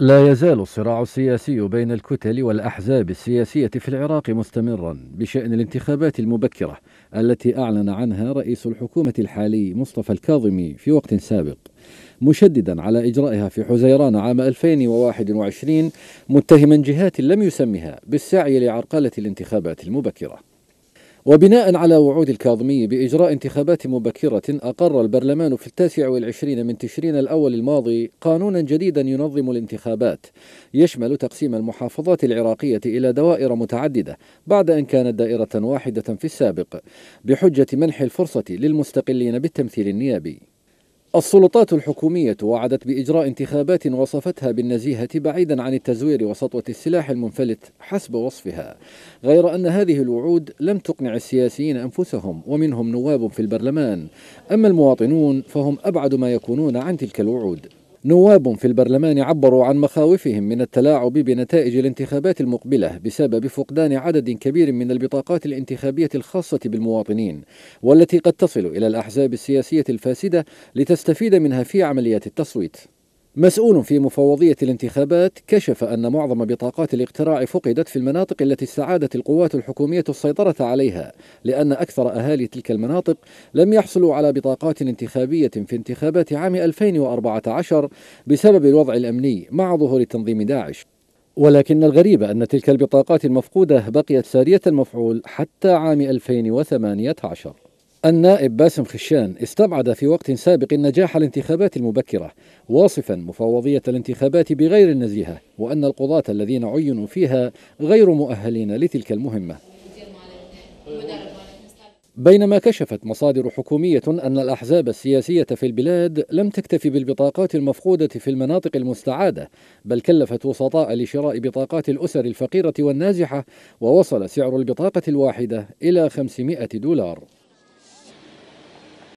لا يزال الصراع السياسي بين الكتل والأحزاب السياسية في العراق مستمرا بشأن الانتخابات المبكرة التي أعلن عنها رئيس الحكومة الحالي مصطفى الكاظمي في وقت سابق مشددا على إجرائها في حزيران عام 2021 متهما جهات لم يسمها بالسعي لعرقلة الانتخابات المبكرة وبناء على وعود الكاظمي بإجراء انتخابات مبكرة أقر البرلمان في التاسع والعشرين من تشرين الأول الماضي قانونا جديدا ينظم الانتخابات يشمل تقسيم المحافظات العراقية إلى دوائر متعددة بعد أن كانت دائرة واحدة في السابق بحجة منح الفرصة للمستقلين بالتمثيل النيابي السلطات الحكومية وعدت بإجراء انتخابات وصفتها بالنزيهة بعيدا عن التزوير وسطوة السلاح المنفلت حسب وصفها غير أن هذه الوعود لم تقنع السياسيين أنفسهم ومنهم نواب في البرلمان أما المواطنون فهم أبعد ما يكونون عن تلك الوعود نواب في البرلمان عبروا عن مخاوفهم من التلاعب بنتائج الانتخابات المقبلة بسبب فقدان عدد كبير من البطاقات الانتخابية الخاصة بالمواطنين والتي قد تصل إلى الأحزاب السياسية الفاسدة لتستفيد منها في عمليات التصويت مسؤول في مفوضية الانتخابات كشف أن معظم بطاقات الاقتراع فقدت في المناطق التي استعادت القوات الحكومية السيطرة عليها لأن أكثر أهالي تلك المناطق لم يحصلوا على بطاقات انتخابية في انتخابات عام 2014 بسبب الوضع الأمني مع ظهور تنظيم داعش ولكن الغريب أن تلك البطاقات المفقودة بقيت سارية المفعول حتى عام 2018 النائب باسم خشان استبعد في وقت سابق نجاح الانتخابات المبكرة واصفا مفوضية الانتخابات بغير النزيهة وأن القضاة الذين عينوا فيها غير مؤهلين لتلك المهمة بينما كشفت مصادر حكومية أن الأحزاب السياسية في البلاد لم تكتفي بالبطاقات المفقودة في المناطق المستعادة بل كلفت وسطاء لشراء بطاقات الأسر الفقيرة والنازحة ووصل سعر البطاقة الواحدة إلى 500 دولار